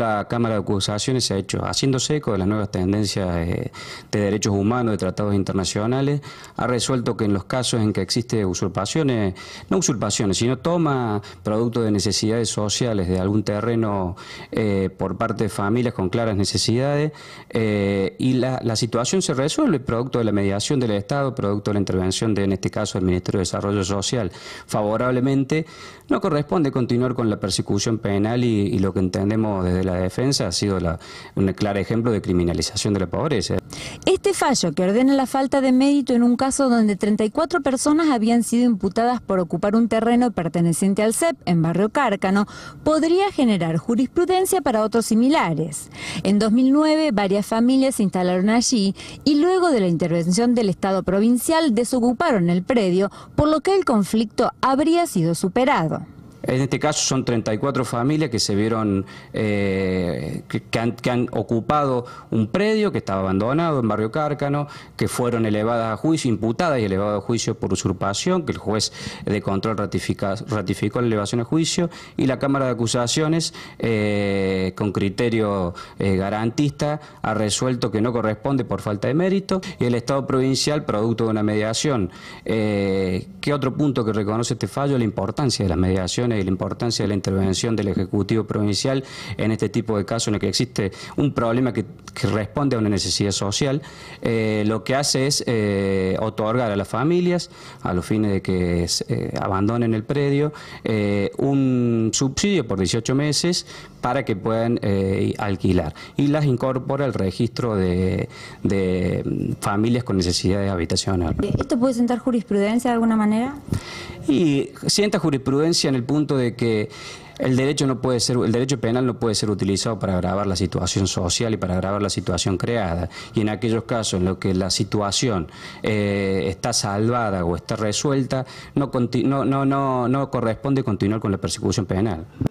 La Cámara de Acusaciones se ha hecho haciéndose eco de las nuevas tendencias de, derechos humanos, de tratados internacionales, ha resuelto que en los casos en que existe usurpaciones, no usurpaciones, sino toma producto de necesidades sociales de algún terreno eh, por parte de familias con claras necesidades, eh, y la, situación se resuelve producto de la mediación del Estado, producto de la intervención de, en este caso, el Ministerio de Desarrollo Social. Favorablemente, no corresponde continuar con la persecución penal y, lo que entendemos desde la defensa ha sido un claro ejemplo de criminalización de la pobreza. Este fallo que ordena la falta de mérito en un caso donde 34 personas habían sido imputadas por ocupar un terreno perteneciente al CEP en Barrio Cárcano podría generar jurisprudencia para otros similares. En 2009 varias familias se instalaron allí y luego de la intervención del Estado provincial desocuparon el predio, por lo que el conflicto habría sido superado. En este caso son 34 familias que se vieron, eh, que, han, ocupado un predio que estaba abandonado en Barrio Cárcano, que fueron elevadas a juicio, imputadas y elevadas a juicio por usurpación, que el juez de control ratifica, ratificó la elevación a juicio, y la Cámara de Acusaciones, eh, con criterio eh, garantista, ha resuelto que no corresponde por falta de mérito, y el Estado provincial, producto de una mediación. ¿Qué otro punto que reconoce este fallo? La importancia de las mediaciones la importancia de la intervención del Ejecutivo Provincial en este tipo de casos en el que existe un problema que, responde a una necesidad social, eh, lo que hace es eh, otorgar a las familias, a los fines de que eh, abandonen el predio, un subsidio por 18 meses para que puedan alquilar y las incorpora al registro de, familias con necesidades habitacionales. ¿Esto puede sentar jurisprudencia de alguna manera? Y sienta jurisprudencia en el punto de que el derecho no puede ser, el derecho penal no puede ser utilizado para agravar la situación social y para agravar la situación creada. Y en aquellos casos en los que la situación eh, está salvada o está resuelta, no, no, no, no corresponde continuar con la persecución penal.